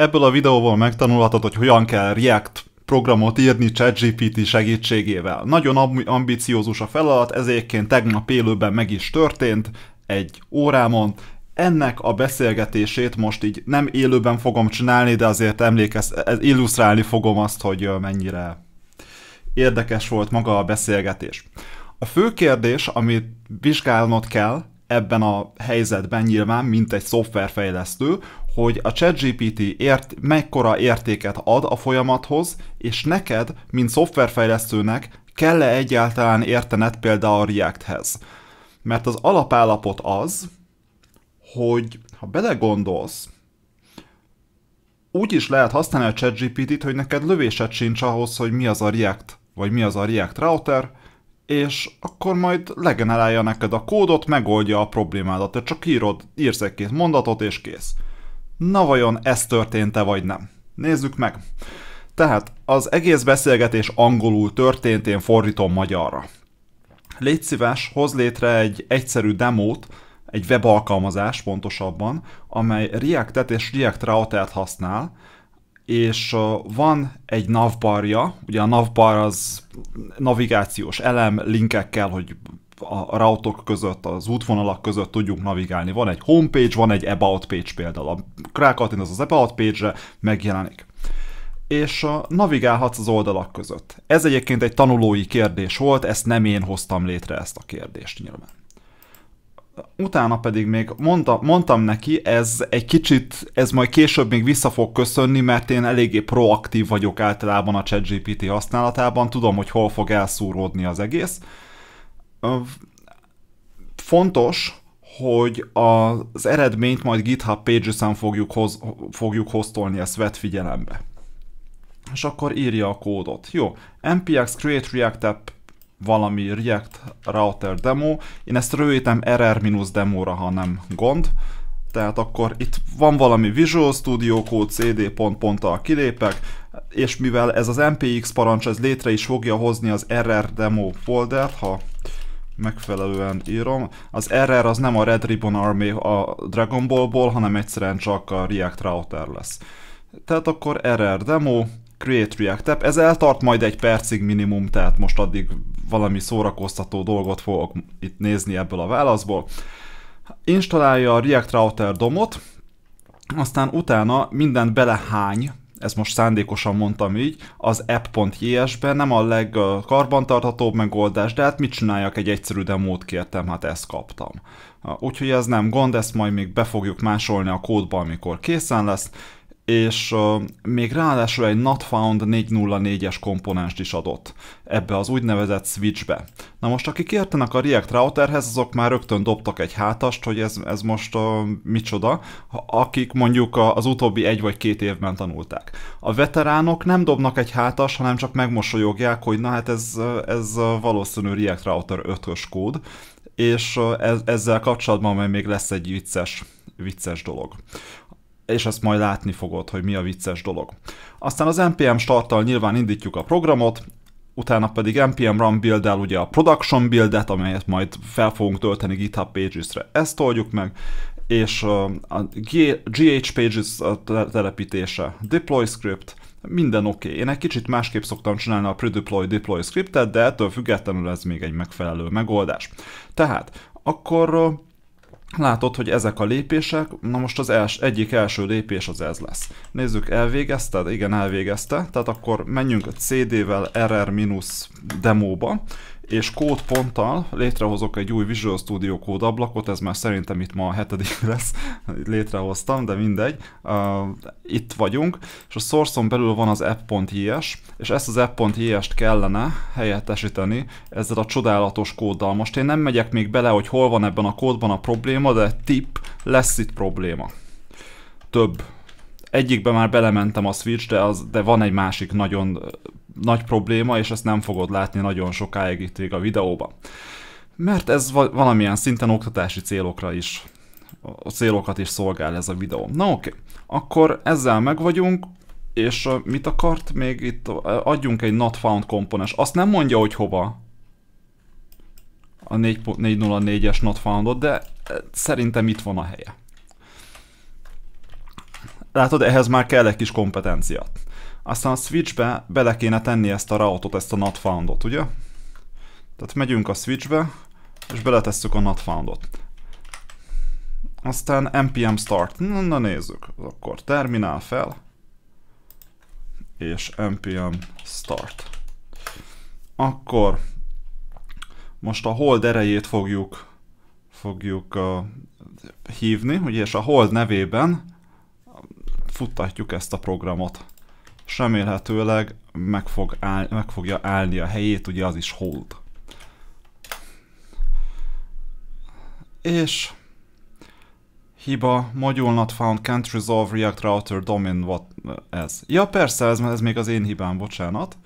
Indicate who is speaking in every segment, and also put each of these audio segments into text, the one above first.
Speaker 1: Ebből a videóból megtanulhatod, hogy hogyan kell React programot írni ChatGPT segítségével. Nagyon ambiciózus a feladat, ezékként tegnap élőben meg is történt, egy órámon, ennek a beszélgetését most így nem élőben fogom csinálni, de azért emlékez, illusztrálni fogom azt, hogy mennyire érdekes volt maga a beszélgetés. A fő kérdés, amit vizsgálnod kell ebben a helyzetben nyilván, mint egy szoftverfejlesztő, hogy a ChatGPT ért, mekkora értéket ad a folyamathoz, és neked, mint szoftverfejlesztőnek kell-e egyáltalán értened például a Reacthez. Mert az alapállapot az, hogy ha belegondolsz, úgy is lehet használni a ChatGPT-t, hogy neked lövésed sincs ahhoz, hogy mi az a React, vagy mi az a React Router, és akkor majd legenerálja neked a kódot, megoldja a problémádat. Te csak írod, írsz egy két mondatot, és kész. Na vajon ez történt-e vagy nem? Nézzük meg. Tehát az egész beszélgetés angolul történt, én fordítom magyarra. Légy szíves, hoz létre egy egyszerű demót, egy webalkalmazás pontosabban, amely React-et és React Router-t használ, és van egy navbarja, ugye a navbar az navigációs elem, linkekkel, hogy a routok között, az útvonalak között tudjunk navigálni. Van egy homepage, van egy about page például. A Krakatin az az about page-re, megjelenik és navigálhatsz az oldalak között. Ez egyébként egy tanulói kérdés volt, ezt nem én hoztam létre ezt a kérdést nyilván. Utána pedig még mondta, mondtam neki, ez egy kicsit, ez majd később még vissza fog köszönni, mert én eléggé proaktív vagyok általában a ChatGPT használatában, tudom, hogy hol fog elszúródni az egész, fontos, hogy az eredményt majd GitHub Pages-en fogjuk, hoz, fogjuk hoztolni, ezt vett figyelembe. És akkor írja a kódot. Jó, npx create react app valami React Router demo. Én ezt rövidítem rr-demóra, ha nem gond. Tehát akkor itt van valami Visual Studio Code CD pont ponttal kilépek, és mivel ez az MPX parancs, ez létre is fogja hozni az RR demo foldert, ha megfelelően írom. Az RR az nem a Red Ribbon Army a Dragon Ballból, hanem egyszerűen csak a React Router lesz. Tehát akkor RR demo, Create React App, ez eltart majd egy percig minimum, tehát most addig valami szórakoztató dolgot fogok itt nézni ebből a válaszból. Installálja a React Router domot, aztán utána mindent belehány, ezt most szándékosan mondtam így, az app.js-ben nem a legkarbantarthatóbb megoldás, de hát mit csináljak, egy egyszerű demót kértem, hát ezt kaptam. Úgyhogy ez nem gond, ezt majd még be fogjuk másolni a kódba, amikor készen lesz, és még ráadásul egy not found 404-es komponenst is adott ebbe az úgynevezett switchbe. Na most akik értenek a React routerhez, azok már rögtön dobtak egy hátast, hogy ez, ez most uh, micsoda, akik mondjuk az utóbbi egy vagy két évben tanulták. A veteránok nem dobnak egy hátast, hanem csak megmosolyogják, hogy na hát ez, ez valószínű React Router 5-ös kód, és ez, ezzel kapcsolatban még lesz egy vicces, vicces dolog és ezt majd látni fogod, hogy mi a vicces dolog. Aztán az npm starttal nyilván indítjuk a programot, utána pedig npm run build ugye a production buildet, amelyet majd fel fogunk tölteni GitHub Pages-re, ezt oldjuk meg, és a GH Pages telepítése, deploy script, minden oké. Okay. Én egy kicsit másképp szoktam csinálni a pre-deploy deploy scriptet, de ettől függetlenül ez még egy megfelelő megoldás. Tehát, akkor Látod, hogy ezek a lépések, na most az els, egyik első lépés az ez lesz. Nézzük, elvégezted? Igen, elvégezte. Tehát akkor menjünk a CD-vel RR-demóba, és kódponttal létrehozok egy új Visual Studio Code ablakot, ez már szerintem itt ma a hetedik lesz, létrehoztam, de mindegy. Uh, itt vagyunk, és a source belül van az app.js, és ezt az app.js-t kellene helyettesíteni ezzel a csodálatos kóddal. Most én nem megyek még bele, hogy hol van ebben a kódban a probléma, de tip, lesz itt probléma. Több egyikbe már belementem a Switch, de, az, de van egy másik nagyon nagy probléma, és ezt nem fogod látni nagyon sokáig itt a videóban. Mert ez valamilyen szinten oktatási célokra is, a célokat is szolgál ez a videó. Na oké, okay. akkor ezzel meg vagyunk, és mit akart még itt? Adjunk egy not found komponens. Azt nem mondja, hogy hova a 404-es not foundot, de szerintem itt van a helye. Látod, ehhez már kell egy kis kompetenciát. Aztán a switchbe bele kéne tenni ezt a routot, ezt a not foundot, ugye? Tehát megyünk a switchbe, és beletesszük a not foundot. Aztán npm start. Na, na nézzük. Akkor terminál fel. És npm start. Akkor most a hold erejét fogjuk fogjuk uh, hívni, ugye, és a hold nevében futtatjuk ezt a programot és remélhetőleg meg, fog áll, meg fogja állni a helyét, ugye az is hold. És hiba, module not found, can't resolve React Router domain, what ez. Ja persze, ez, ez még az én hibám, bocsánat.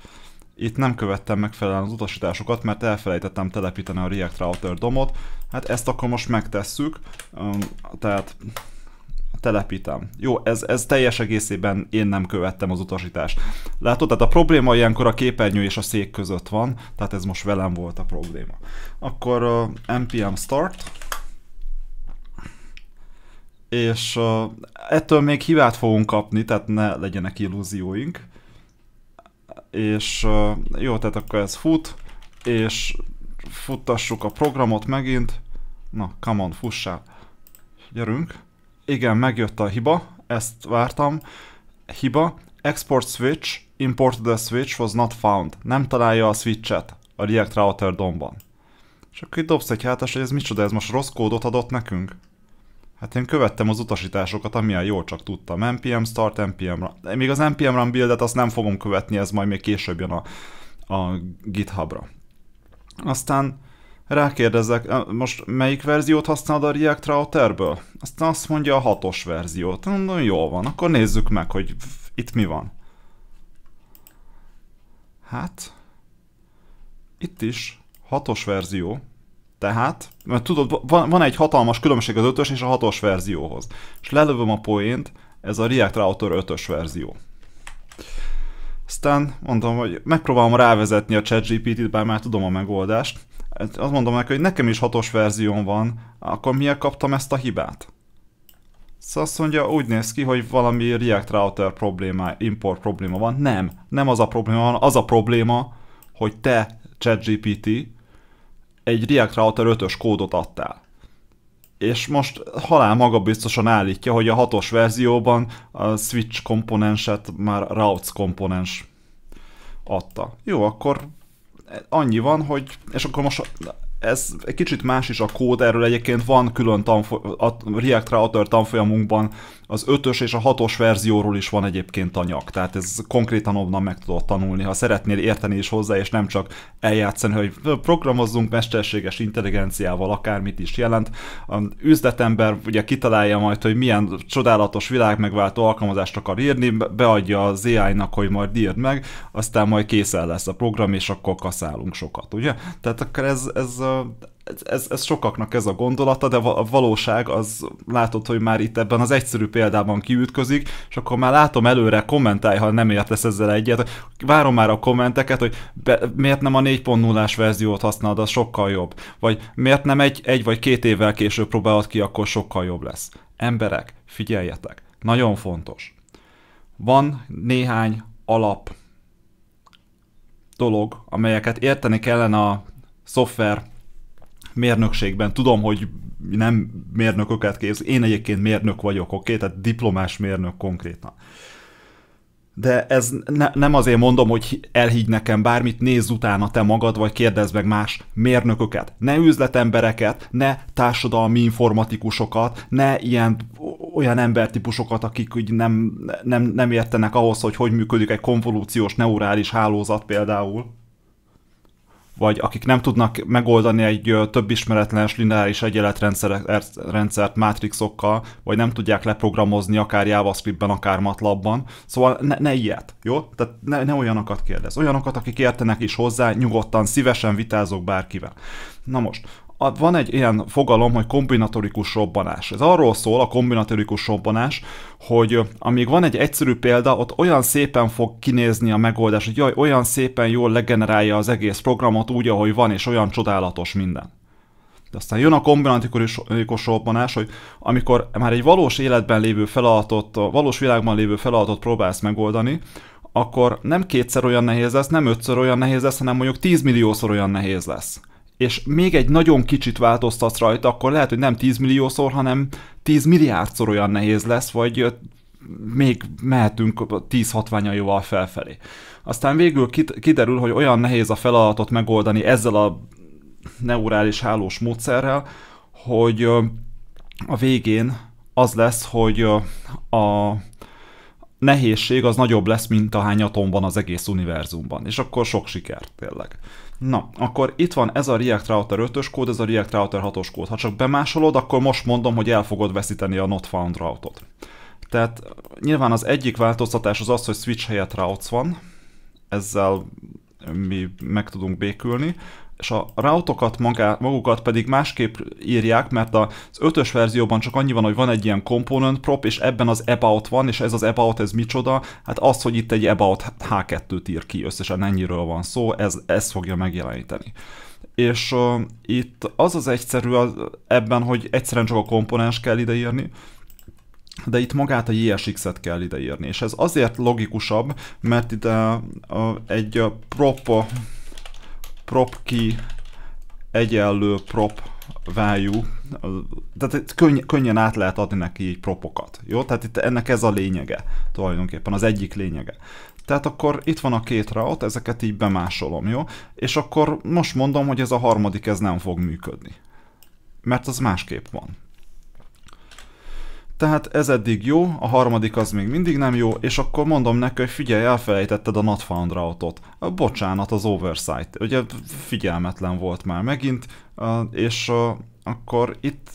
Speaker 1: Itt nem követtem megfelelően az utasításokat, mert elfelejtettem telepíteni a React Router domot. Hát ezt akkor most megtesszük, um, tehát telepítem. Jó, ez, ez teljes egészében én nem követtem az utasítást. Látod, tehát a probléma ilyenkor a képernyő és a szék között van, tehát ez most velem volt a probléma. Akkor uh, npm start, és uh, ettől még hibát fogunk kapni, tehát ne legyenek illúzióink. És uh, jó, tehát akkor ez fut, és futtassuk a programot megint. Na, come on, fussál. Gyerünk igen, megjött a hiba, ezt vártam. Hiba, export switch, import the switch was not found. Nem találja a switchet a React Router domban. És akkor itt dobsz egy hátást, hogy ez micsoda, ez most rossz kódot adott nekünk? Hát én követtem az utasításokat, amilyen jól csak tudtam. NPM start, NPM run. De még az NPM run buildet azt nem fogom követni, ez majd még később jön a, a GitHubra. Aztán Rákérdezek, most melyik verziót használod a React Routerből? Aztán azt mondja a hatos verziót. Mondom, jól van, akkor nézzük meg, hogy itt mi van. Hát, itt is hatos verzió, tehát, mert tudod, van, van egy hatalmas különbség az ötös és a hatos verzióhoz. És lelövöm a poént, ez a React Router ötös verzió. Aztán mondom, hogy megpróbálom rávezetni a ChatGPT-t, bár már tudom a megoldást. Hát azt mondom neki, hogy nekem is hatos verzión van, akkor miért kaptam ezt a hibát? Szóval azt mondja, úgy néz ki, hogy valami React Router probléma, import probléma van. Nem, nem az a probléma van, az a probléma, hogy te, ChatGPT, egy React Router 5-ös kódot adtál. És most halál magabiztosan állítja, hogy a hatos verzióban a switch komponenset már routes komponens adta. Jó, akkor annyi van, hogy, és akkor most ez egy kicsit más is a kód, erről egyébként van külön tanfo- a React Router tanfolyamunkban, az 5-ös és a 6-os verzióról is van egyébként anyag, tehát ez konkrétan onnan meg tudod tanulni, ha szeretnél érteni is hozzá, és nem csak eljátszani, hogy programozzunk mesterséges intelligenciával, akármit is jelent. A üzletember ugye kitalálja majd, hogy milyen csodálatos világ megváltó alkalmazást akar írni, beadja az AI-nak, hogy majd írd meg, aztán majd készen lesz a program, és akkor kaszálunk sokat, ugye? Tehát akkor ez, ez ez, ez sokaknak ez a gondolata, de a valóság az látod, hogy már itt ebben az egyszerű példában kiütközik, és akkor már látom előre, kommentálj, ha nem értesz ezzel egyet. Várom már a kommenteket, hogy be, miért nem a 4.0-ás verziót használod, az sokkal jobb. Vagy miért nem egy, egy vagy két évvel később próbálod ki, akkor sokkal jobb lesz. Emberek, figyeljetek, nagyon fontos. Van néhány alap dolog, amelyeket érteni kellene a szoftver mérnökségben tudom, hogy nem mérnököket képz, én egyébként mérnök vagyok, oké, okay? tehát diplomás mérnök konkrétan. De ez ne, nem azért mondom, hogy elhigy nekem bármit, nézz utána te magad, vagy kérdezz meg más mérnököket. Ne üzletembereket, ne társadalmi informatikusokat, ne ilyen olyan embertípusokat, akik úgy nem, nem, nem értenek ahhoz, hogy hogy működik egy konvolúciós neurális hálózat például vagy akik nem tudnak megoldani egy több ismeretlenes lineáris egyenletrendszert er- mátrixokkal, vagy nem tudják leprogramozni akár JavaScriptben, akár MATLABban. Szóval ne, ne ilyet, jó? Tehát ne, ne olyanokat kérdez. Olyanokat, akik értenek is hozzá, nyugodtan, szívesen vitázok bárkivel. Na most, van egy ilyen fogalom, hogy kombinatorikus robbanás. Ez arról szól, a kombinatorikus robbanás, hogy amíg van egy egyszerű példa, ott olyan szépen fog kinézni a megoldás, hogy jaj, olyan szépen jól legenerálja az egész programot úgy, ahogy van, és olyan csodálatos minden. De aztán jön a kombinatorikus robbanás, hogy amikor már egy valós életben lévő feladatot, valós világban lévő feladatot próbálsz megoldani, akkor nem kétszer olyan nehéz lesz, nem ötször olyan nehéz lesz, hanem mondjuk tízmilliószor olyan nehéz lesz és még egy nagyon kicsit változtatsz rajta, akkor lehet, hogy nem 10 milliószor, hanem 10 milliárdszor olyan nehéz lesz, vagy még mehetünk 10 hatványaival felfelé. Aztán végül kiderül, hogy olyan nehéz a feladatot megoldani ezzel a neurális hálós módszerrel, hogy a végén az lesz, hogy a nehézség az nagyobb lesz, mint ahány atom van az egész univerzumban. És akkor sok sikert tényleg. Na, akkor itt van ez a React Router 5-ös kód, ez a React Router 6-os kód. Ha csak bemásolod, akkor most mondom, hogy el fogod veszíteni a not found routot. Tehát nyilván az egyik változtatás az az, hogy switch helyett routes van, ezzel mi meg tudunk békülni és a routokat magá, magukat pedig másképp írják, mert az ötös verzióban csak annyi van, hogy van egy ilyen component prop, és ebben az about van, és ez az about, ez micsoda? Hát az, hogy itt egy about H2-t ír ki, összesen ennyiről van szó, ez, ez fogja megjeleníteni. És uh, itt az az egyszerű az, ebben, hogy egyszerűen csak a komponens kell ideírni, de itt magát a JSX-et kell ideírni, és ez azért logikusabb, mert ide uh, egy prop prop key egyenlő prop value, tehát itt könny, könnyen át lehet adni neki így propokat, jó? Tehát itt ennek ez a lényege tulajdonképpen, az egyik lényege. Tehát akkor itt van a két rout, ezeket így bemásolom, jó? És akkor most mondom, hogy ez a harmadik, ez nem fog működni. Mert az másképp van tehát ez eddig jó, a harmadik az még mindig nem jó, és akkor mondom neki, hogy figyelj, elfelejtetted a not found route-ot. Bocsánat, az oversight. Ugye figyelmetlen volt már megint, és akkor itt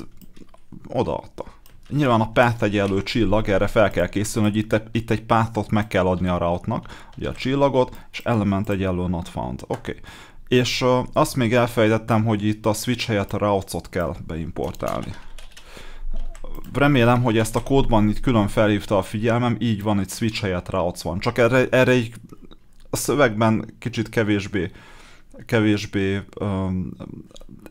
Speaker 1: odaadta. Nyilván a páth egyenlő csillag, erre fel kell készülni, hogy itt, itt egy páthot meg kell adni a route-nak, ugye a csillagot, és element egyenlő not found. Oké. Okay. És azt még elfelejtettem, hogy itt a switch helyett a route ot kell beimportálni remélem, hogy ezt a kódban itt külön felhívta a figyelmem, így van, egy switch helyett routes van. Csak erre, erre így a szövegben kicsit kevésbé kevésbé um,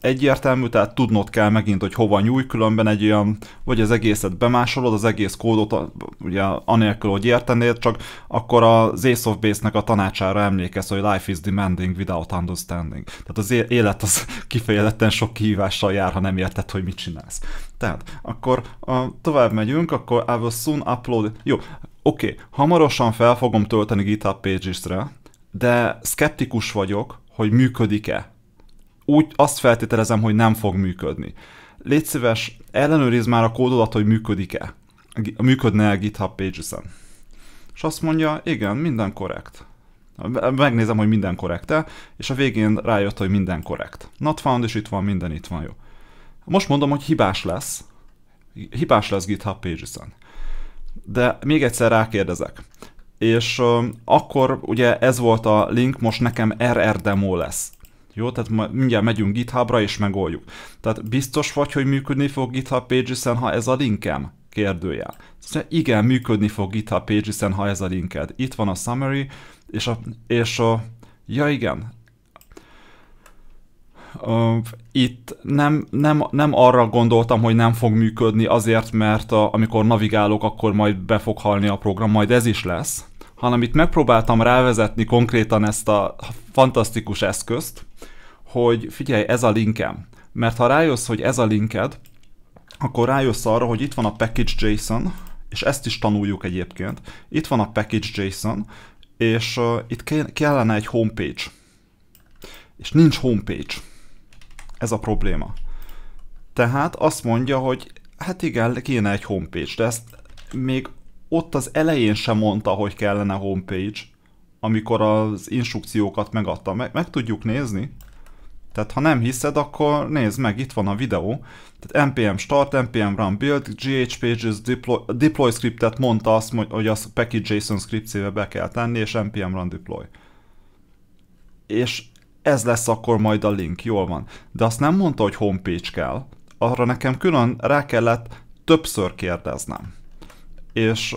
Speaker 1: egyértelmű, tehát tudnod kell megint, hogy hova nyúj, különben egy olyan, vagy az egészet bemásolod, az egész kódot, ugye anélkül, hogy értenéd, csak akkor az Ace of Base-nek a tanácsára emlékez, hogy life is demanding without understanding. Tehát az élet az kifejezetten sok kihívással jár, ha nem érted, hogy mit csinálsz. Tehát, akkor uh, tovább megyünk, akkor I will soon upload... Jó, oké, okay, hamarosan fel fogom tölteni GitHub Pages-re, de skeptikus vagyok, hogy működik-e. Úgy azt feltételezem, hogy nem fog működni. Légy szíves, ellenőrizd már a kódodat, hogy működik-e. működne a GitHub Pages-en. És azt mondja, igen, minden korrekt. Megnézem, hogy minden korrekt-e, és a végén rájött, hogy minden korrekt. Not found, és itt van, minden itt van, jó. Most mondom, hogy hibás lesz. Hibás lesz GitHub Pages-en. De még egyszer rákérdezek és uh, akkor ugye ez volt a link, most nekem RR demo lesz. Jó, tehát mindjárt megyünk GitHubra és megoldjuk. Tehát biztos vagy, hogy működni fog GitHub pages ha ez a linkem? Kérdőjel. Szóval igen, működni fog GitHub pages ha ez a linked. Itt van a summary, és a, és a ja igen, itt nem, nem, nem arra gondoltam, hogy nem fog működni azért, mert a, amikor navigálok, akkor majd be fog halni a program, majd ez is lesz, hanem itt megpróbáltam rávezetni konkrétan ezt a fantasztikus eszközt, hogy figyelj, ez a linkem. Mert ha rájössz, hogy ez a linked, akkor rájössz arra, hogy itt van a package.json, és ezt is tanuljuk egyébként. Itt van a package.json, és uh, itt kellene egy homepage. És nincs homepage. Ez a probléma. Tehát azt mondja, hogy hát igen, kéne egy homepage, de ezt még ott az elején sem mondta, hogy kellene homepage, amikor az instrukciókat megadta. Meg, meg tudjuk nézni. Tehát ha nem hiszed, akkor nézd meg, itt van a videó. Tehát npm start, npm run build, ghpages deploy, deploy scriptet mondta azt, hogy a package JSON scriptjébe be kell tenni, és npm run deploy. És ez lesz akkor majd a link, jól van. De azt nem mondta, hogy homepage kell. Arra nekem külön rá kellett többször kérdeznem és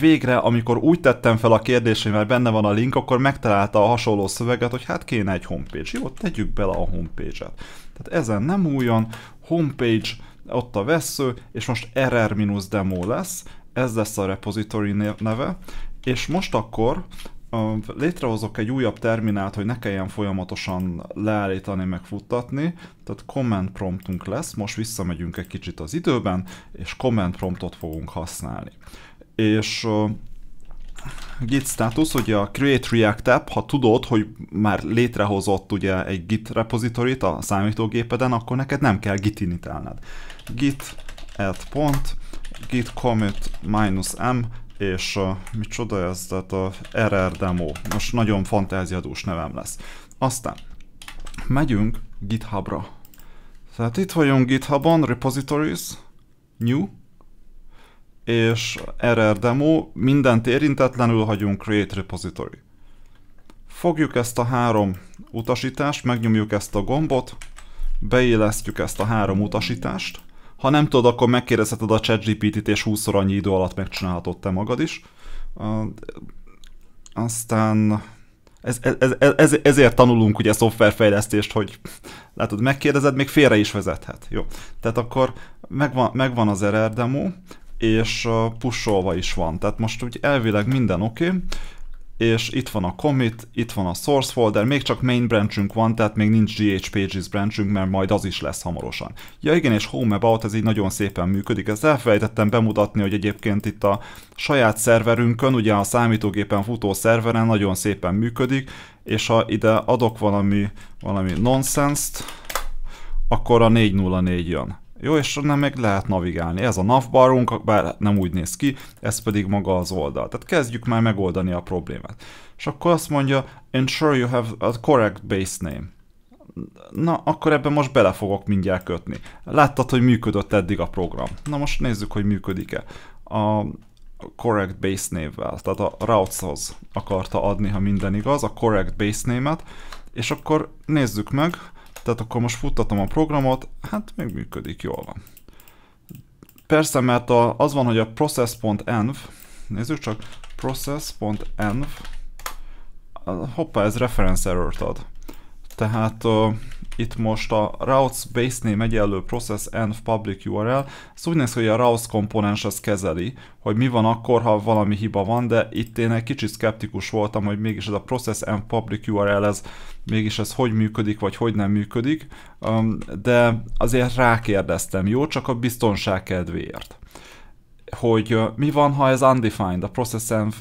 Speaker 1: végre, amikor úgy tettem fel a kérdést, mert benne van a link, akkor megtalálta a hasonló szöveget, hogy hát kéne egy homepage. Jó, tegyük bele a homepage-et. Tehát ezen nem újon, homepage, ott a vesző, és most rr-demo lesz, ez lesz a repository neve, és most akkor létrehozok egy újabb terminált, hogy ne kelljen folyamatosan leállítani, meg futtatni, tehát comment promptunk lesz, most visszamegyünk egy kicsit az időben, és comment promptot fogunk használni. És uh, git status, ugye a create react app, ha tudod, hogy már létrehozott ugye egy git repozitorit a számítógépeden, akkor neked nem kell git initelned. git add pont, git commit minus m, és a, micsoda ez, tehát a RR demo. Most nagyon fantáziadús nevem lesz. Aztán megyünk GitHubra. Tehát itt vagyunk GitHubon, repositories, new, és RR demo, mindent érintetlenül hagyunk create repository. Fogjuk ezt a három utasítást, megnyomjuk ezt a gombot, beillesztjük ezt a három utasítást, ha nem tudod, akkor megkérdezheted a ChatGPT-t, és 20 annyi idő alatt megcsinálhatod te magad is. Aztán ez, ez, ez, ezért tanulunk ugye szoftverfejlesztést, hogy látod, megkérdezed, még félre is vezethet. Jó. Tehát akkor megvan, megvan az error demo, és pusolva is van. Tehát most úgy elvileg minden oké. Okay és itt van a commit, itt van a source folder, még csak main branchünk van, tehát még nincs GH pages branchünk, mert majd az is lesz hamarosan. Ja igen, és home about, ez így nagyon szépen működik, ezt elfelejtettem bemutatni, hogy egyébként itt a saját szerverünkön, ugye a számítógépen futó szerveren nagyon szépen működik, és ha ide adok valami, valami nonsense-t, akkor a 404 jön. Jó, és onnan meg lehet navigálni. Ez a navbarunk, bár nem úgy néz ki, ez pedig maga az oldal. Tehát kezdjük már megoldani a problémát. És akkor azt mondja, ensure you have a correct base name. Na, akkor ebben most bele fogok mindjárt kötni. Láttad, hogy működött eddig a program. Na most nézzük, hogy működik-e. A correct base névvel, tehát a routeshoz akarta adni, ha minden igaz, a correct base name-et. és akkor nézzük meg, tehát akkor most futtatom a programot, hát még működik, jól van. Persze, mert a, az van, hogy a process.env, nézzük csak, process.env, hoppá, ez reference error-t ad. Tehát uh, itt most a routes base name egyenlő process and public URL, ez úgy néz hogy a routes komponens ezt kezeli, hogy mi van akkor, ha valami hiba van, de itt én egy kicsit szkeptikus voltam, hogy mégis ez a process and public URL, ez mégis ez hogy működik, vagy hogy nem működik, um, de azért rákérdeztem, jó, csak a biztonság kedvéért hogy mi van, ha ez undefined, a process env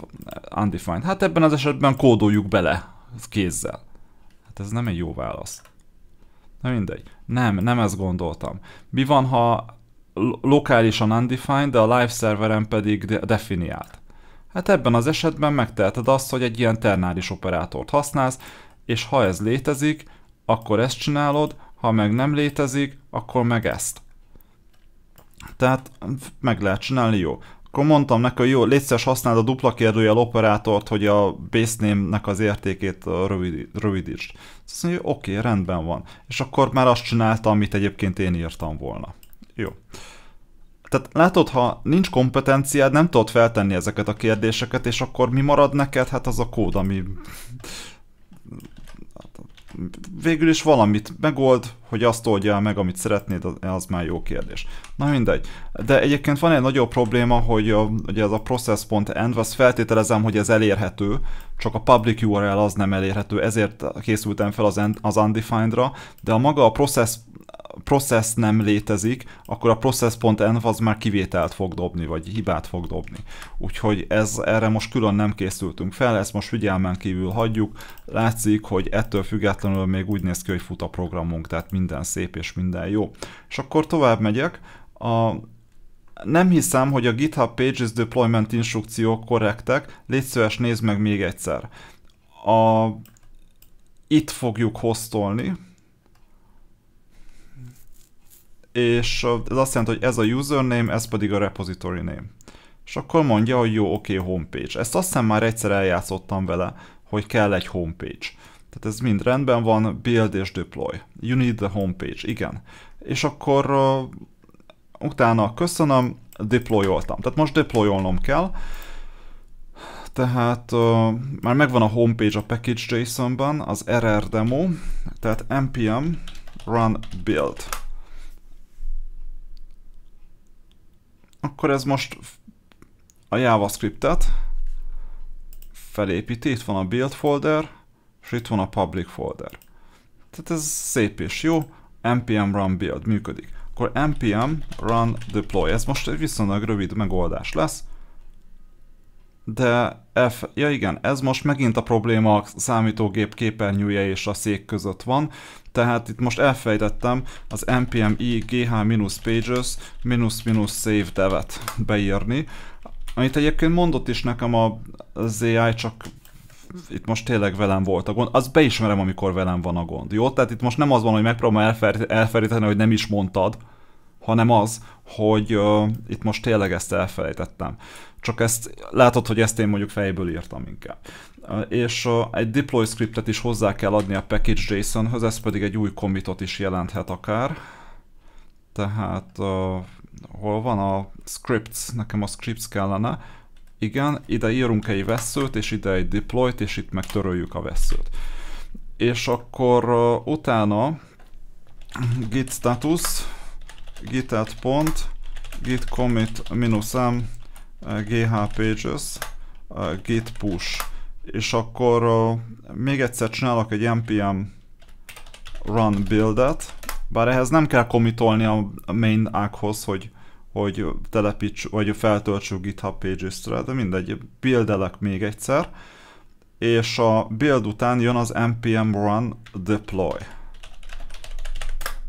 Speaker 1: undefined. Hát ebben az esetben kódoljuk bele kézzel. Hát ez nem egy jó válasz. Na mindegy. Nem, nem ezt gondoltam. Mi van, ha lokálisan undefined, de a live szerveren pedig definiált? Hát ebben az esetben megteheted azt, hogy egy ilyen ternális operátort használsz, és ha ez létezik, akkor ezt csinálod, ha meg nem létezik, akkor meg ezt. Tehát meg lehet csinálni, jó akkor mondtam neki, hogy jó, létszeres használd a dupla kérdőjel operátort, hogy a base name-nek az értékét rövid, rövidítsd. Azt mondja, oké, okay, rendben van. És akkor már azt csinálta, amit egyébként én írtam volna. Jó. Tehát látod, ha nincs kompetenciád, nem tudod feltenni ezeket a kérdéseket, és akkor mi marad neked? Hát az a kód, ami végül is valamit megold, hogy azt oldja meg, amit szeretnéd, az már jó kérdés. Na mindegy. De egyébként van egy nagyobb probléma, hogy a, ugye ez a process.end, azt feltételezem, hogy ez elérhető, csak a public URL az nem elérhető, ezért készültem fel az, az undefined-ra, de a maga a process process nem létezik, akkor a process.env az már kivételt fog dobni, vagy hibát fog dobni. Úgyhogy ez, erre most külön nem készültünk fel, ezt most figyelmen kívül hagyjuk. Látszik, hogy ettől függetlenül még úgy néz ki, hogy fut a programunk, tehát minden szép és minden jó. És akkor tovább megyek. A, nem hiszem, hogy a GitHub Pages deployment instrukciók korrektek, légy szíves, nézd meg még egyszer. A, itt fogjuk hostolni, és ez azt jelenti, hogy ez a username, ez pedig a repository name. És akkor mondja, hogy jó, oké, okay, homepage. Ezt azt hiszem már egyszer eljátszottam vele, hogy kell egy homepage. Tehát ez mind rendben van, build és deploy. You need the homepage, igen. És akkor uh, utána köszönöm, deployoltam. Tehát most deployolnom kell. Tehát uh, már megvan a homepage a package.json-ban, az RR demo, tehát npm run build. akkor ez most a JavaScript-et felépíti, itt van a build folder, és itt van a public folder. Tehát ez szép és jó, npm run build működik. Akkor npm run deploy, ez most egy viszonylag rövid megoldás lesz, de F, ja igen, ez most megint a probléma a számítógép képernyője és a szék között van, tehát itt most elfejtettem az npmi gh-pages save devet beírni, amit egyébként mondott is nekem a, az AI, csak itt most tényleg velem volt a gond, az beismerem, amikor velem van a gond, jó? Tehát itt most nem az van, hogy megpróbálom elfelejteni, hogy nem is mondtad, hanem az, hogy uh, itt most tényleg ezt elfelejtettem csak ezt látod, hogy ezt én mondjuk fejből írtam inkább. És egy deploy scriptet is hozzá kell adni a package JSON-höz, ez pedig egy új commitot is jelenthet akár. Tehát uh, hol van a scripts, nekem a scripts kellene. Igen, ide írunk egy veszőt, és ide egy deployt, és itt megtöröljük a veszőt. És akkor uh, utána git status, git add pont, git commit minus m, GH pages, git push, és akkor még egyszer csinálok egy npm run buildet, bár ehhez nem kell komitolni a main ághoz, hogy, hogy telepíts, vagy feltöltsük GitHub Pages-re, de mindegy, buildelek még egyszer, és a build után jön az npm run deploy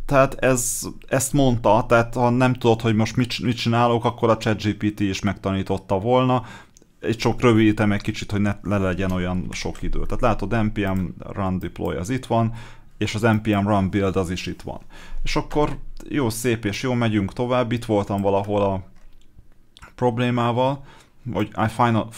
Speaker 1: tehát ez, ezt mondta, tehát ha nem tudod, hogy most mit, mit csinálok, akkor a ChatGPT is megtanította volna, Egy csak rövidítem egy kicsit, hogy ne le legyen olyan sok idő. Tehát látod, npm run deploy az itt van, és az npm run build az is itt van. És akkor jó, szép és jó, megyünk tovább. Itt voltam valahol a problémával, hogy I final,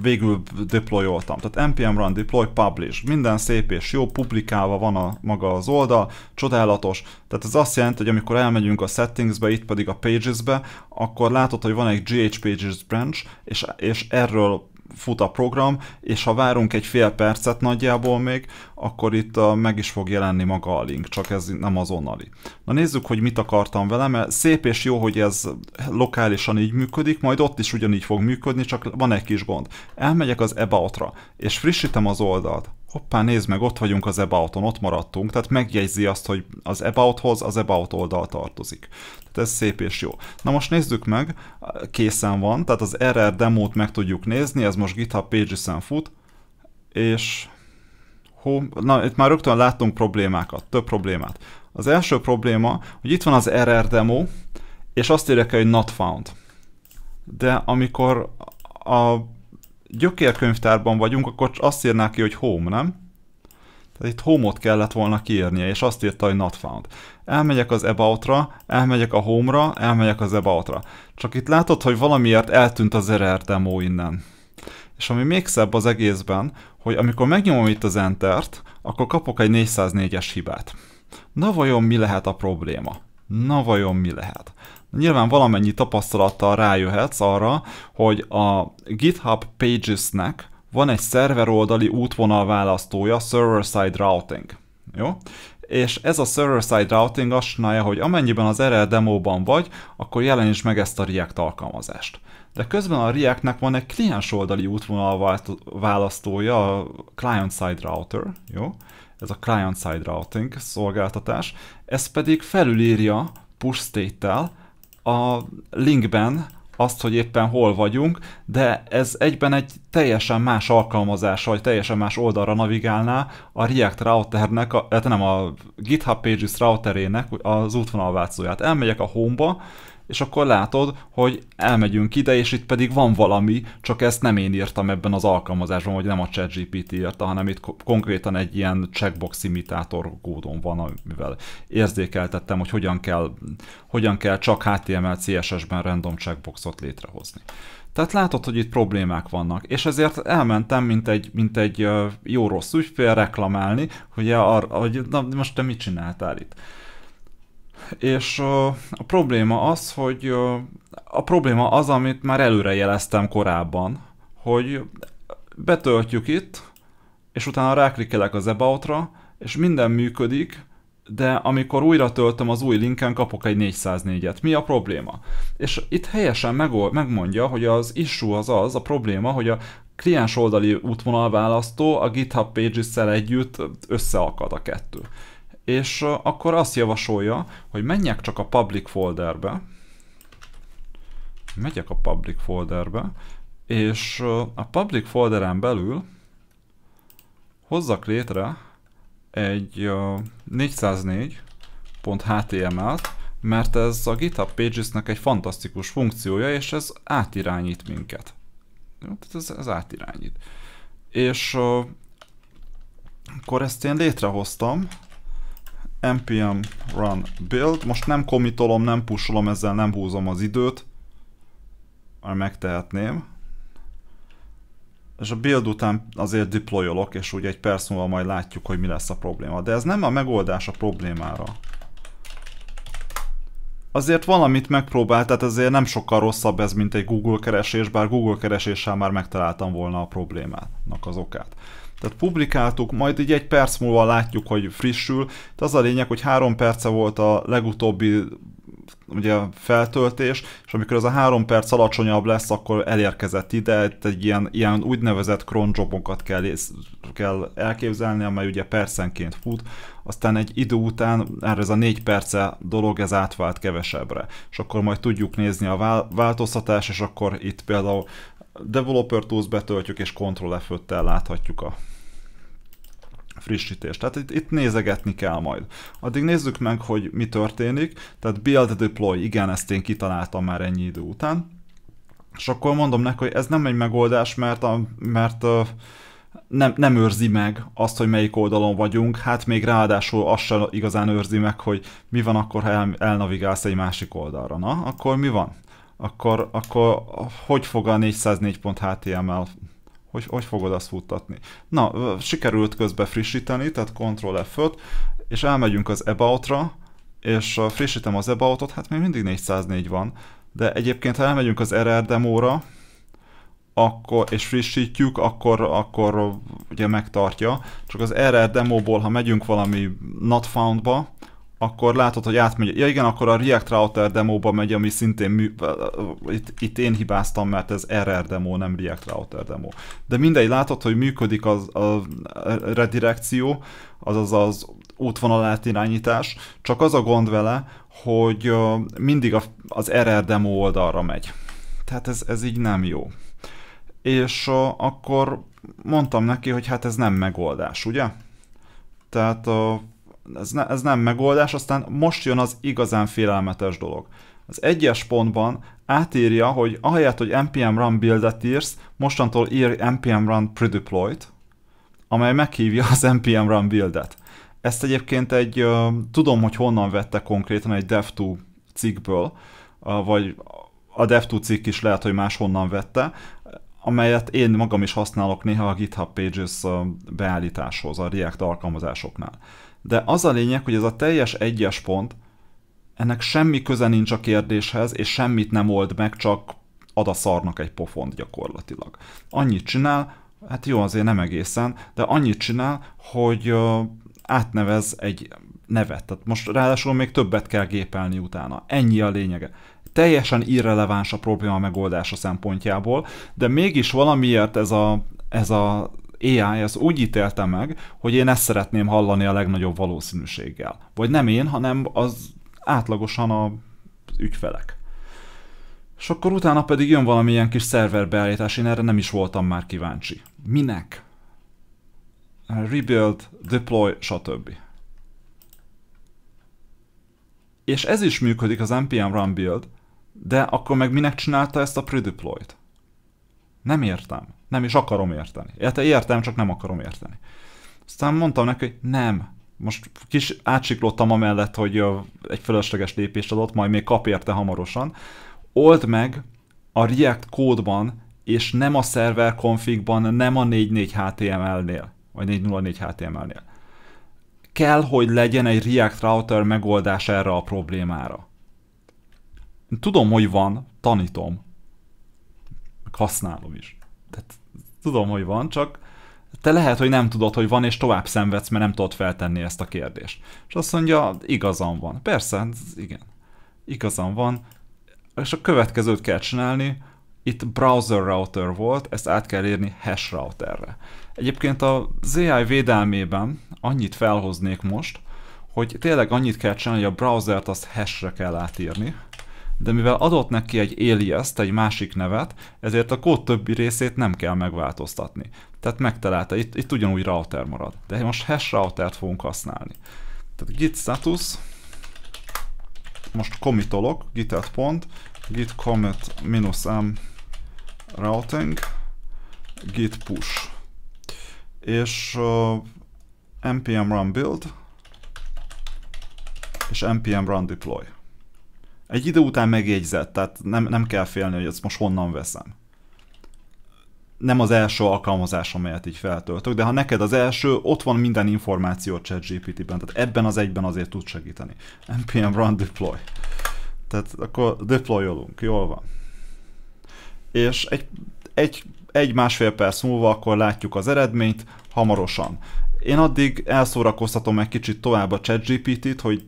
Speaker 1: végül deployoltam. Tehát npm run deploy publish, minden szép és jó, publikálva van a maga az oldal, csodálatos. Tehát ez azt jelenti, hogy amikor elmegyünk a settingsbe, itt pedig a pagesbe, akkor látod, hogy van egy GH pages branch, és, és erről fut a program, és ha várunk egy fél percet nagyjából még, akkor itt meg is fog jelenni maga a link, csak ez nem azonnali. Na nézzük, hogy mit akartam vele, mert szép és jó, hogy ez lokálisan így működik, majd ott is ugyanígy fog működni, csak van egy kis gond. Elmegyek az About-ra, és frissítem az oldalt hoppá, nézd meg, ott vagyunk az ebauton, ott maradtunk, tehát megjegyzi azt, hogy az ebauthoz az ebaut oldal tartozik. Tehát ez szép és jó. Na most nézzük meg, készen van, tehát az RR demót meg tudjuk nézni, ez most GitHub Pages-en fut, és hó, na itt már rögtön láttunk problémákat, több problémát. Az első probléma, hogy itt van az RR demo, és azt írják hogy not found. De amikor a gyökérkönyvtárban vagyunk, akkor azt írná ki, hogy home, nem? Tehát itt home-ot kellett volna kiírnia, és azt írta, hogy not found. Elmegyek az about-ra, elmegyek a home-ra, elmegyek az about-ra. Csak itt látod, hogy valamiért eltűnt az error demo innen. És ami még szebb az egészben, hogy amikor megnyomom itt az Entert, akkor kapok egy 404-es hibát. Na vajon mi lehet a probléma? Na vajon mi lehet? nyilván valamennyi tapasztalattal rájöhetsz arra, hogy a GitHub Pages-nek van egy szerver oldali útvonal választója, server-side routing. Jó? és ez a server-side routing azt csinálja, hogy amennyiben az RL demóban vagy, akkor jelenítsd meg ezt a React alkalmazást. De közben a Reactnek van egy kliens oldali útvonal választója, a client-side router, jó? Ez a client-side routing szolgáltatás, ez pedig felülírja push state-tel a linkben azt, hogy éppen hol vagyunk, de ez egyben egy teljesen más alkalmazása, vagy teljesen más oldalra navigálná a React routernek, a, hát nem a GitHub Pages routerének az útvonalváltozóját. Elmegyek a home-ba, és akkor látod, hogy elmegyünk ide, és itt pedig van valami, csak ezt nem én írtam ebben az alkalmazásban, vagy nem a ChatGPT írta, hanem itt konkrétan egy ilyen checkbox imitátor kódon van, amivel érzékeltettem, hogy hogyan kell, hogyan kell csak HTML, CSS-ben random checkboxot létrehozni. Tehát látod, hogy itt problémák vannak, és ezért elmentem, mint egy, mint egy jó-rossz ügyfél reklamálni, hogy, ar, hogy na, most te mit csináltál itt és a probléma az, hogy a probléma az, amit már előre jeleztem korábban, hogy betöltjük itt, és utána ráklikkelek az about és minden működik, de amikor újra töltöm az új linken, kapok egy 404-et. Mi a probléma? És itt helyesen megold, megmondja, hogy az issue az az, a probléma, hogy a kliens oldali útvonalválasztó a GitHub pages-szel együtt összeakad a kettő és akkor azt javasolja, hogy menjek csak a public folderbe, megyek a public folderbe, és a public folderen belül hozzak létre egy 404.html-t, mert ez a GitHub Pages-nek egy fantasztikus funkciója, és ez átirányít minket. Ez, ez átirányít. És akkor ezt én létrehoztam, npm run build, most nem komitolom, nem pusolom, ezzel nem húzom az időt, már megtehetném. És a build után azért deployolok, és ugye egy perc múlva majd látjuk, hogy mi lesz a probléma. De ez nem a megoldás a problémára. Azért valamit megpróbált, tehát ezért nem sokkal rosszabb ez, mint egy Google keresés, bár Google kereséssel már megtaláltam volna a problémának az okát. Tehát publikáltuk, majd így egy perc múlva látjuk, hogy frissül. De az a lényeg, hogy három perce volt a legutóbbi ugye feltöltés, és amikor ez a három perc alacsonyabb lesz, akkor elérkezett ide, egy ilyen, ilyen úgynevezett cronjobokat kell, kell elképzelni, amely ugye percenként fut, aztán egy idő után erre ez a négy perce dolog, ez átvált kevesebbre. És akkor majd tudjuk nézni a változtatás, és akkor itt például Developer Tools betöltjük, és Ctrl f láthatjuk a frissítést. Tehát itt, itt nézegetni kell majd. Addig nézzük meg, hogy mi történik. Tehát build deploy, igen, ezt én kitaláltam már ennyi idő után. És akkor mondom neki, hogy ez nem egy megoldás, mert, a, mert a, nem, nem őrzi meg azt, hogy melyik oldalon vagyunk, hát még ráadásul azt sem igazán őrzi meg, hogy mi van akkor, ha el, elnavigálsz egy másik oldalra. Na, akkor mi van? akkor, akkor hogy fog a 404.html pont hogy, hogy fogod azt futtatni. Na, sikerült közbe frissíteni, tehát Ctrl f és elmegyünk az About-ra, és frissítem az About-ot, hát még mindig 404 van, de egyébként ha elmegyünk az RR demóra, akkor, és frissítjük, akkor, akkor ugye megtartja. Csak az RR demóból, ha megyünk valami not found-ba, akkor látod, hogy átmegy. Ja igen, akkor a React Router demóba megy, ami szintén mű... itt, itt én hibáztam, mert ez RR demo, nem React Router demo. De mindegy, látod, hogy működik az a redirekció, azaz az útvonalát irányítás, csak az a gond vele, hogy mindig az RR demo oldalra megy. Tehát ez, ez így nem jó. És akkor mondtam neki, hogy hát ez nem megoldás, ugye? Tehát a ez, ne, ez nem megoldás, aztán most jön az igazán félelmetes dolog. Az egyes pontban átírja, hogy ahelyett, hogy npm run buildet írsz, mostantól ír npm run predeployt, amely meghívja az npm run buildet. Ezt egyébként egy, uh, tudom, hogy honnan vette konkrétan egy dev2 cikkből, uh, vagy a dev2 cikk is lehet, hogy máshonnan vette, amelyet én magam is használok néha a GitHub Pages beállításhoz, a React alkalmazásoknál de az a lényeg, hogy ez a teljes egyes pont, ennek semmi köze nincs a kérdéshez, és semmit nem old meg, csak ad a szarnak egy pofont gyakorlatilag. Annyit csinál, hát jó, azért nem egészen, de annyit csinál, hogy átnevez egy nevet. Tehát most ráadásul még többet kell gépelni utána. Ennyi a lényege. Teljesen irreleváns a probléma megoldása szempontjából, de mégis valamiért ez a, ez a AI az úgy ítélte meg, hogy én ezt szeretném hallani a legnagyobb valószínűséggel. Vagy nem én, hanem az átlagosan a ügyfelek. És akkor utána pedig jön valamilyen kis szerverbeállítás, én erre nem is voltam már kíváncsi. Minek? Rebuild, deploy, stb. És ez is működik az npm run build, de akkor meg minek csinálta ezt a predeployt? deployt nem értem. Nem is akarom érteni. Érte, értem, csak nem akarom érteni. Aztán mondtam neki, hogy nem. Most kis átsiklottam amellett, hogy egy fölösleges lépést adott, majd még kap érte hamarosan. Old meg a React kódban, és nem a server configban, nem a 44 HTML-nél, vagy 404 HTML-nél. Kell, hogy legyen egy React Router megoldás erre a problémára. Tudom, hogy van, tanítom, használom is. Tehát tudom, hogy van, csak te lehet, hogy nem tudod, hogy van, és tovább szenvedsz, mert nem tudod feltenni ezt a kérdést. És azt mondja, igazam van. Persze, hát igen. Igazam van. És a következőt kell csinálni, itt browser router volt, ezt át kell írni hash routerre. Egyébként a ZI védelmében annyit felhoznék most, hogy tényleg annyit kell csinálni, hogy a browsert azt hashre kell átírni, de mivel adott neki egy alias egy másik nevet, ezért a kód többi részét nem kell megváltoztatni. Tehát megtalálta, itt, itt ugyanúgy router marad. De most hash routert fogunk használni. Tehát git status, most commitolok, gitet pont, git commit minus m routing, git push. És uh, npm run build, és npm run deploy. Egy idő után megjegyzett, tehát nem, nem kell félni, hogy ezt most honnan veszem. Nem az első alkalmazás, amelyet így feltöltök, de ha neked az első, ott van minden információ a ChatGPT-ben, tehát ebben az egyben azért tud segíteni. npm run deploy. Tehát akkor deployolunk, jól van. És egy, egy, egy másfél perc múlva akkor látjuk az eredményt, hamarosan. Én addig elszórakoztatom egy kicsit tovább a ChatGPT-t, hogy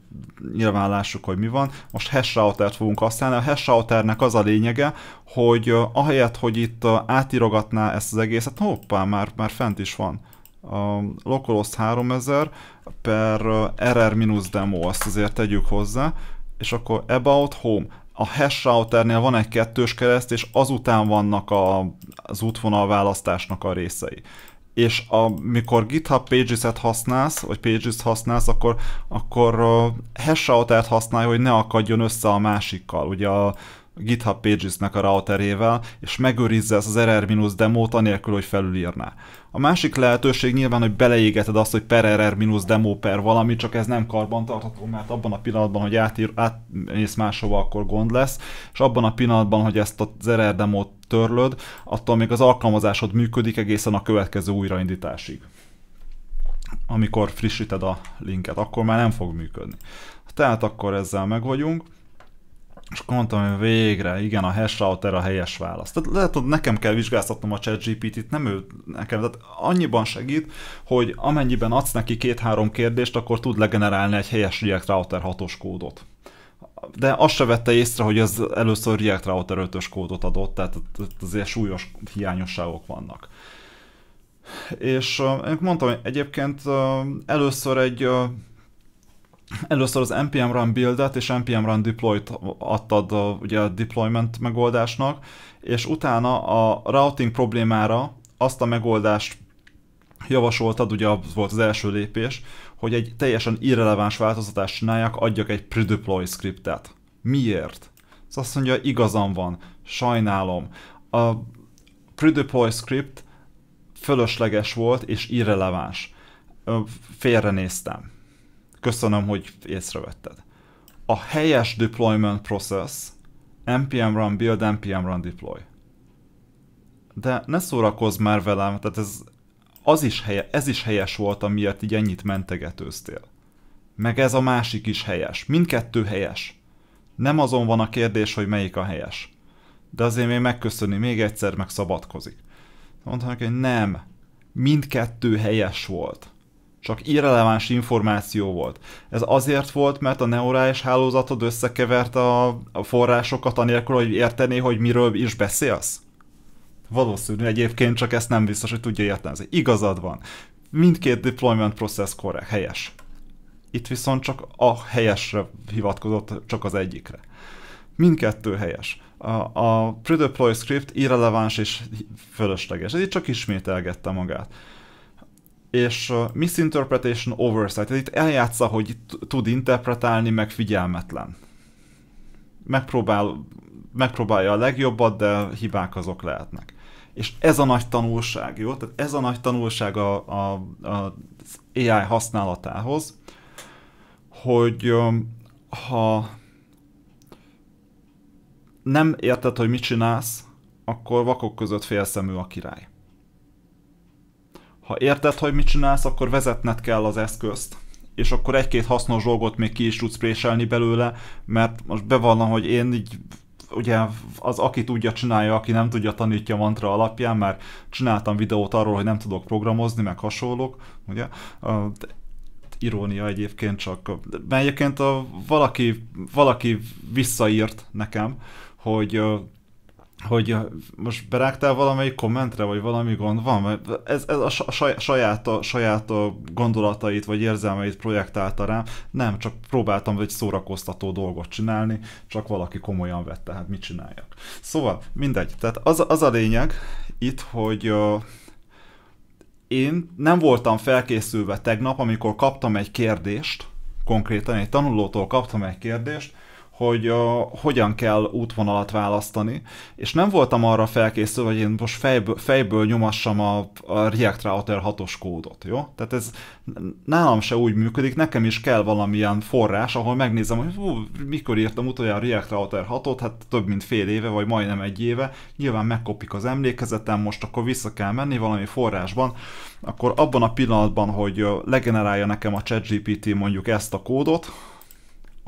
Speaker 1: nyilván lássuk, hogy mi van. Most hashrouter t fogunk használni. A hashrouternek az a lényege, hogy ahelyett, hogy itt átirogatná ezt az egészet, hoppá, már, már fent is van. A localhost 3000 per error-demo, azt azért tegyük hozzá, és akkor about home a hashrouternél van egy kettős kereszt, és azután vannak a, az választásnak a részei és amikor GitHub Pages-et használsz, vagy Pages-t használsz, akkor, akkor hash használja, hogy ne akadjon össze a másikkal. Ugye a GitHub Pages-nek a routerével, és megőrizze ezt az RR- demót anélkül, hogy felülírná. A másik lehetőség nyilván, hogy beleégeted azt, hogy per RR- demo per valami, csak ez nem karbantartható, mert abban a pillanatban, hogy átír, átmész máshova, akkor gond lesz, és abban a pillanatban, hogy ezt az RR demót törlöd, attól még az alkalmazásod működik egészen a következő újraindításig amikor frissíted a linket, akkor már nem fog működni. Tehát akkor ezzel meg vagyunk és mondtam, hogy végre, igen, a hash router a helyes válasz. Tehát lehet, hogy nekem kell vizsgáztatnom a ChatGPT-t, nem ő nekem. Tehát annyiban segít, hogy amennyiben adsz neki két-három kérdést, akkor tud legenerálni egy helyes React Router 6-os kódot. De azt se vette észre, hogy az először React Router 5-ös kódot adott, tehát azért súlyos hiányosságok vannak. És én mondtam, hogy egyébként először egy először az npm run build-et és npm run deployt adtad a, ugye a deployment megoldásnak, és utána a routing problémára azt a megoldást javasoltad, ugye az volt az első lépés, hogy egy teljesen irreleváns változtatást csináljak, adjak egy pre-deploy scriptet. Miért? Ez azt mondja, igazam van, sajnálom. A pre-deploy script fölösleges volt és irreleváns. Félrenéztem köszönöm, hogy észrevetted. A helyes deployment process npm run build, npm run deploy. De ne szórakozz már velem, tehát ez, az is helye, ez is helyes volt, amiért így ennyit mentegetőztél. Meg ez a másik is helyes. Mindkettő helyes. Nem azon van a kérdés, hogy melyik a helyes. De azért még megköszöni még egyszer, meg szabadkozik. Mondtam hogy nem, mindkettő helyes volt csak irreleváns információ volt. Ez azért volt, mert a neurális hálózatod összekeverte a forrásokat anélkül, hogy értené, hogy miről is beszélsz? Valószínű egyébként, csak ezt nem biztos, hogy tudja értelmezni. Igazad van. Mindkét deployment process korrekt, helyes. Itt viszont csak a helyesre hivatkozott, csak az egyikre. Mindkettő helyes. A, a pre-deploy script irreleváns és fölösleges. Ez itt csak ismételgette magát és misinterpretation oversight, tehát itt eljátsza, hogy tud interpretálni, meg figyelmetlen. Megpróbál, megpróbálja a legjobbat, de hibák azok lehetnek. És ez a nagy tanulság, jó? Tehát ez a nagy tanulság a, a, a, az AI használatához, hogy ha nem érted, hogy mit csinálsz, akkor vakok között félszemű a király. Ha érted, hogy mit csinálsz, akkor vezetned kell az eszközt és akkor egy-két hasznos dolgot még ki is tudsz préselni belőle, mert most bevallom, hogy én így ugye az aki tudja csinálja, aki nem tudja tanítja mantra alapján, mert csináltam videót arról, hogy nem tudok programozni, meg hasonlók, ugye? De irónia egyébként csak. Mert egyébként a, valaki, valaki visszaírt nekem, hogy hogy most berágtál valamelyik kommentre, vagy valami gond van? Mert ez, ez a saját, a saját a gondolatait, vagy érzelmeit projektálta rám. Nem, csak próbáltam egy szórakoztató dolgot csinálni, csak valaki komolyan vette, hát mit csináljak. Szóval, mindegy. Tehát az, az a lényeg itt, hogy uh, én nem voltam felkészülve tegnap, amikor kaptam egy kérdést, konkrétan egy tanulótól kaptam egy kérdést, hogy uh, hogyan kell útvonalat választani, és nem voltam arra felkészülve, hogy én most fejből, fejből nyomassam a, a React Router 6-os kódot, jó? Tehát ez nálam se úgy működik, nekem is kell valamilyen forrás, ahol megnézem, hogy hú, mikor írtam utoljára React Router 6-ot, hát több mint fél éve, vagy majdnem egy éve, nyilván megkopik az emlékezetem, most akkor vissza kell menni valami forrásban, akkor abban a pillanatban, hogy legenerálja nekem a ChatGPT mondjuk ezt a kódot,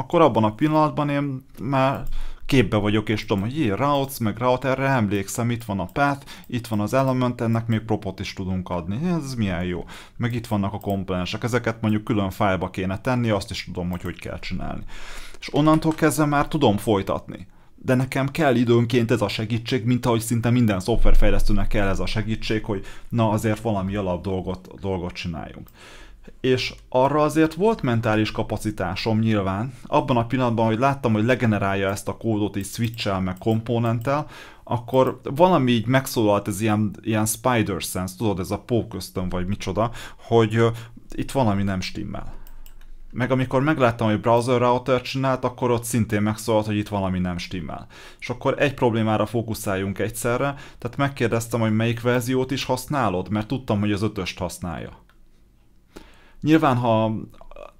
Speaker 1: akkor abban a pillanatban én már képbe vagyok, és tudom, hogy így routes, meg route, erre emlékszem, itt van a path, itt van az element, ennek még propot is tudunk adni. Ez milyen jó. Meg itt vannak a komponensek, ezeket mondjuk külön fájba kéne tenni, azt is tudom, hogy hogy kell csinálni. És onnantól kezdve már tudom folytatni. De nekem kell időnként ez a segítség, mint ahogy szinte minden szoftverfejlesztőnek kell ez a segítség, hogy na azért valami alap dolgot, dolgot csináljunk és arra azért volt mentális kapacitásom nyilván, abban a pillanatban, hogy láttam, hogy legenerálja ezt a kódot így switch-el, meg komponenttel, akkor valami így megszólalt ez ilyen, ilyen spider sense, tudod, ez a póköztön vagy micsoda, hogy itt valami nem stimmel. Meg amikor megláttam, hogy browser router csinált, akkor ott szintén megszólalt, hogy itt valami nem stimmel. És akkor egy problémára fókuszáljunk egyszerre, tehát megkérdeztem, hogy melyik verziót is használod, mert tudtam, hogy az ötöst használja. Nyilván, ha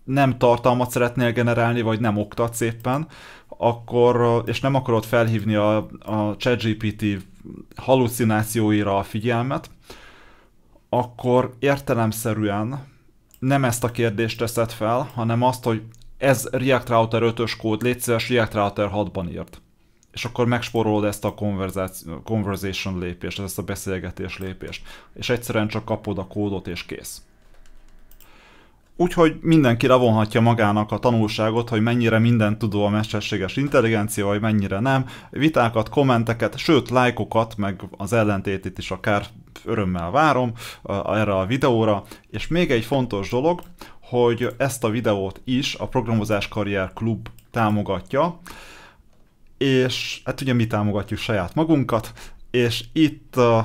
Speaker 1: nem tartalmat szeretnél generálni, vagy nem oktat szépen, akkor, és nem akarod felhívni a, a ChatGPT halucinációira a figyelmet, akkor értelemszerűen nem ezt a kérdést teszed fel, hanem azt, hogy ez React Router 5-ös kód, légy szíves React Router 6-ban írt. És akkor megsporolod ezt a conversation lépést, ezt a beszélgetés lépést. És egyszerűen csak kapod a kódot, és kész. Úgyhogy mindenki levonhatja magának a tanulságot, hogy mennyire minden tudó a mesterséges intelligencia, vagy mennyire nem. Vitákat, kommenteket, sőt, lájkokat, meg az ellentétét is akár örömmel várom erre a videóra. És még egy fontos dolog, hogy ezt a videót is a Programozás Karrier Klub támogatja, és hát ugye mi támogatjuk saját magunkat, és itt uh,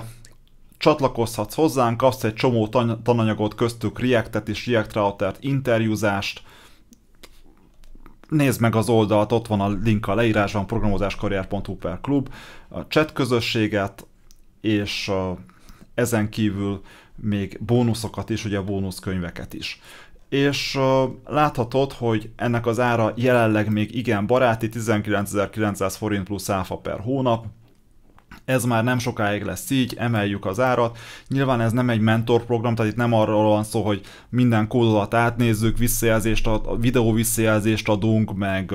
Speaker 1: csatlakozhatsz hozzánk, kapsz egy csomó tan- tananyagot, köztük React-et és React Router-t, interjúzást, nézd meg az oldalt, ott van a link a leírásban, programozáskarrier.hu per klub, a chat közösséget, és ezen kívül még bónuszokat is, ugye bónuszkönyveket is. És láthatod, hogy ennek az ára jelenleg még igen baráti, 19.900 forint plusz áfa per hónap, ez már nem sokáig lesz így, emeljük az árat. Nyilván ez nem egy mentorprogram, tehát itt nem arról van szó, hogy minden kódolat átnézzük, visszajelzést, ad, videó visszajelzést adunk, meg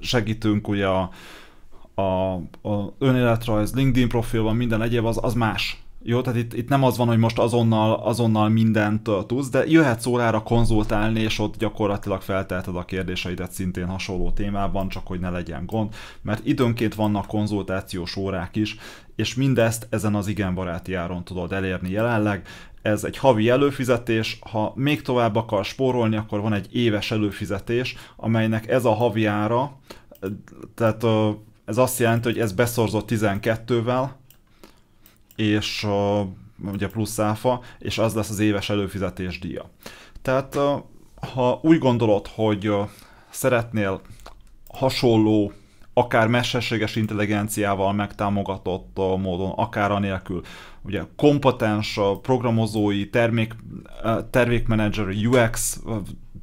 Speaker 1: segítünk ugye a, a, a önéletrajz, LinkedIn profilban, minden egyéb, az, az más. Jó, tehát itt, itt nem az van, hogy most azonnal, azonnal mindent tudsz, de jöhet órára konzultálni, és ott gyakorlatilag felteheted a kérdéseidet szintén hasonló témában, csak hogy ne legyen gond, mert időnként vannak konzultációs órák is, és mindezt ezen az igen baráti áron tudod elérni jelenleg. Ez egy havi előfizetés, ha még tovább akar spórolni, akkor van egy éves előfizetés, amelynek ez a havi ára, tehát ez azt jelenti, hogy ez beszorzott 12-vel, és ugye plusz áfa, és az lesz az éves előfizetés díja. Tehát ha úgy gondolod, hogy szeretnél hasonló, akár mesterséges intelligenciával megtámogatott módon, akár anélkül, ugye kompetens programozói, termék, termékmenedzser, UX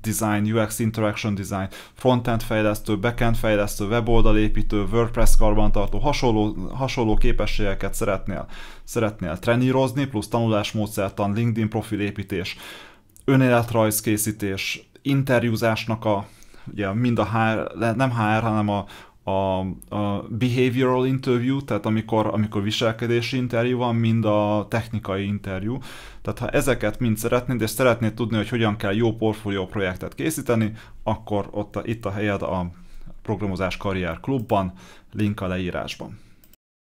Speaker 1: design, UX interaction design, frontend fejlesztő, backend fejlesztő, weboldalépítő, WordPress karbantartó, hasonló, hasonló képességeket szeretnél, szeretnél trenírozni, plusz tanulásmódszertan, LinkedIn profilépítés, önéletrajzkészítés, készítés, interjúzásnak a ugye mind a HR, nem HR, hanem a, a, a behavioral interview, tehát amikor, amikor viselkedési interjú van, mind a technikai interjú. Tehát ha ezeket mind szeretnéd, és szeretnéd tudni, hogy hogyan kell jó portfólió projektet készíteni, akkor ott a, itt a helyed a Programozás Karrier Klubban, link a leírásban.